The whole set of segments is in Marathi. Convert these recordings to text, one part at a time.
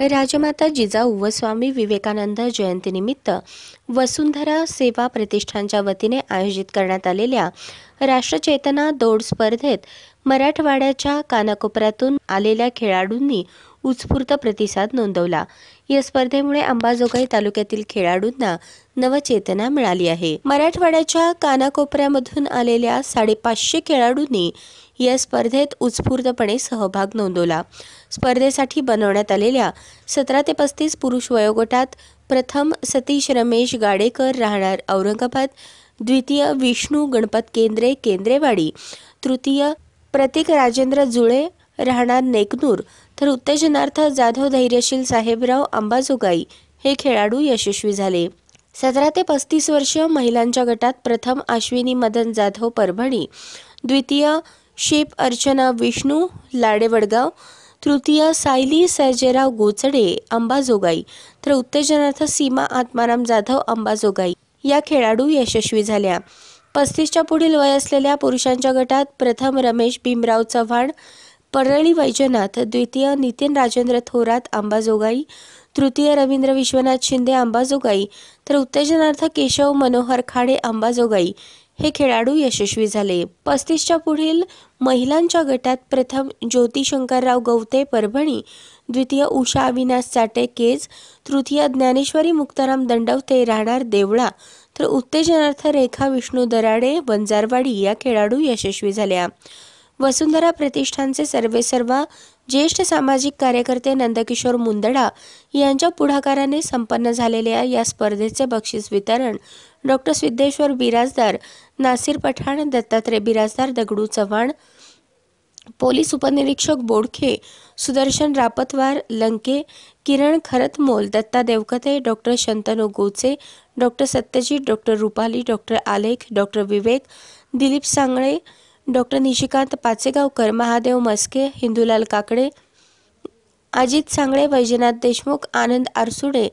राजमाता जिजाऊ व स्वामी विवेकानंद जयंतीनिमित्त वसुंधरा सेवा प्रतिष्ठानच्या वतीने आयोजित करण्यात आलेल्या राष्ट्रचेतना दौड स्पर्धेत मराठवाड्याच्या कानाकोपऱ्यातून आलेल्या खेळाडूंनी उत्स्फूर्त प्रतिसाद नोंदवला या स्पर्धेमुळे अंबाजोगाई तालुक्यातील खेळाडूंना नवचेतना मिळाली आहे मराठवाड्याच्या कानाकोपऱ्यामधून आलेल्या साडेपाचशे खेळाडूंनी या स्पर्धेत उत्स्फूर्तपणे सहभाग नोंदवला स्पर्धेसाठी बनवण्यात आलेल्या सतरा ते पस्तीस पुरुष वयोगटात प्रथम सतीश रमेश गाडेकर राहणार औरंगाबाद द्वितीय विष्णू गणपत केंद्रे केंद्रेवाडी तृतीय प्रतीक राजेंद्र जुळे राहणार नेकनूर तर उत्तेजनार्थ जाधव धैर्यशील साहेबराव अंबाजोगाई हे खेळाडू यशस्वी झाले सतरा ते पस्तीस वर्षीय महिलांच्या गटात प्रथम अश्विनी मदन जाधव परभणी द्वितीय शिप अर्चना विष्णू लाडेवडगाव तृतीय सायली सर्जेराव गोचडे अंबाजोगाई तर उत्तेजनार्थ सीमा आत्माराम जाधव अंबाजोगाई या खेळाडू यशस्वी झाल्या पस्तीसच्या पुढील वय असलेल्या पुरुषांच्या गटात प्रथम रमेश भीमराव चव्हाण परळी वैजनाथ द्वितीय नितीन राजेंद्र थोरात अंबाजोगाई तृतीय रवींद्र विश्वनाथ शिंदे अंबाजोगाई तर उत्तेजनार्थ केशव मनोहर खाडे अंबाजोगाई हे खेळाडू यशस्वी झाले पस्तीसच्या पुढील महिलांच्या गटात प्रथम ज्योती शंकरराव गवते परभणी द्वितीय उषा अविनाश साटे केज तृतीय ज्ञानेश्वरी मुक्ताराम दंडवते राहणार देवळा तर उत्तेजनार्थ रेखा विष्णू दराडे वंजारवाडी या खेळाडू यशस्वी झाल्या वसुंधरा प्रतिष्ठानचे सर्वेसर्वा ज्येष्ठ सामाजिक कार्यकर्ते नंदकिशोर मुंदडा यांच्या पुढाकाराने संपन्न झालेल्या या स्पर्धेचे बक्षीस वितरण डॉक्टर सिद्धेश्वर बिराजदार नासिर पठाण दत्तात्रय बिराजदार दगडू चव्हाण पोलीस उपनिरीक्षक Bodkhe Sudarshan Rapatwar Lanke Kiran Kharatmol Datta Devkate doctor Shantanu Goche doctor Satyajit doctor Rupali doctor Alekh doctor Vivek Dilip Sangle doctor Nishikant Pachegaonkar Mahadev Maske Hindulal Kakade Ajit Sangle Vaijnath Deshmukh Anand Arsude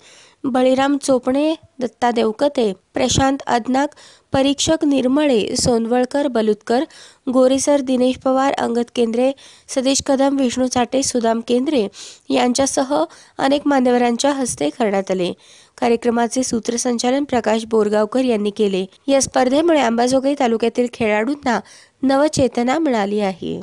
Baliram Chopane Datta Devkate Prashant Adnak परीक्षक निर्मळे सोनवळकर बलुतकर गोरेसर दिनेश पवार अंगद केंद्रे सतीश कदम विष्णू चाटे सुदाम केंद्रे यांच्यासह अनेक मान्यवरांच्या हस्ते करण्यात आले कार्यक्रमाचे सूत्रसंचालन प्रकाश बोरगावकर यांनी केले या स्पर्धेमुळे अंबाजोगाई तालुक्यातील खेळाडूंना नवचेतना मिळाली आहे